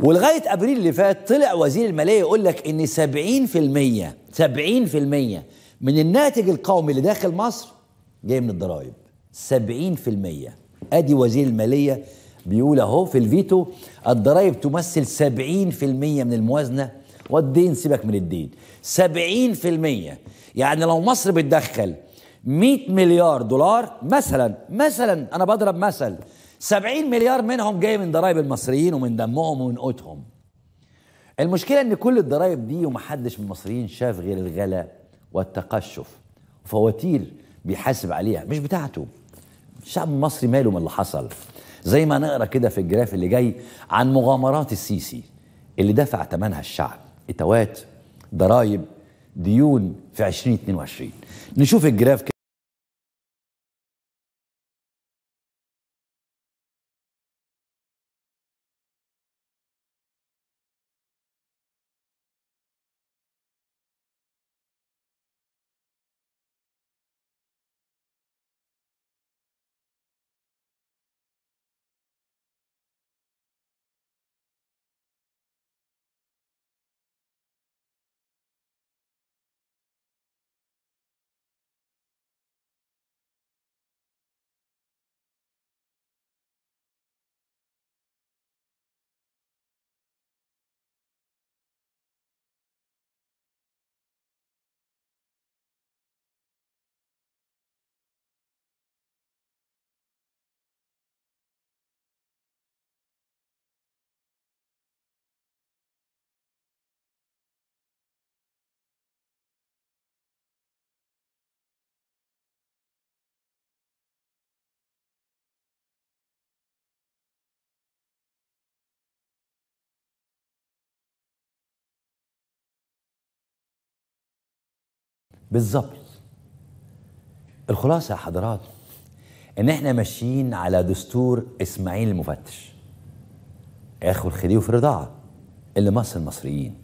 ولغايه ابريل اللي فات طلع وزير الماليه يقول لك ان 70% 70% من الناتج القومي اللي داخل مصر جاي من الضرائب 70% ادي وزير الماليه بيقول اهو في الفيتو الضرائب تمثل 70% من الموازنه والدين سيبك من الدين 70% يعني لو مصر بتدخل 100 مليار دولار مثلا مثلا انا بضرب مثل 70 مليار منهم جاي من ضرائب المصريين ومن دمهم ومن قوتهم المشكله ان كل الضرائب دي ومحدش من المصريين شاف غير الغلاء والتقشف وفواتير بيحاسب عليها مش بتاعته الشعب المصري ماله من اللي حصل زي ما نقرا كده في الجراف اللي جاي عن مغامرات السيسي اللي دفع ثمنها الشعب اتوات ضرائب ديون في 2022 نشوف الجراف كده بالظبط الخلاصه يا حضرات ان احنا ماشيين على دستور اسماعيل المفتش اخو الخديوي في الرضاعه اللي مصر المصريين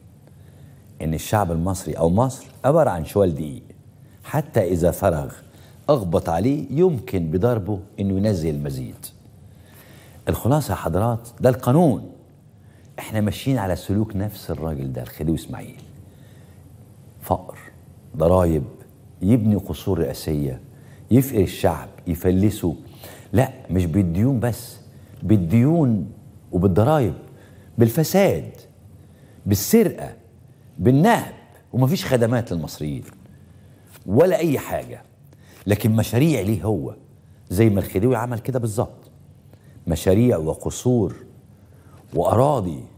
ان الشعب المصري او مصر عباره عن شوال دقيق حتى اذا فرغ اغبط عليه يمكن بضربه انه ينزل المزيد الخلاصه يا حضرات ده القانون احنا ماشيين على سلوك نفس الراجل ده الخديوي اسماعيل فقر ضرائب يبني قصور رئاسية يفقر الشعب يفلسه لا مش بالديون بس بالديون وبالضرائب بالفساد بالسرقة بالنهب ومفيش خدمات للمصريين ولا أي حاجة لكن مشاريع ليه هو زي ما الخديوي عمل كده بالظبط مشاريع وقصور وأراضي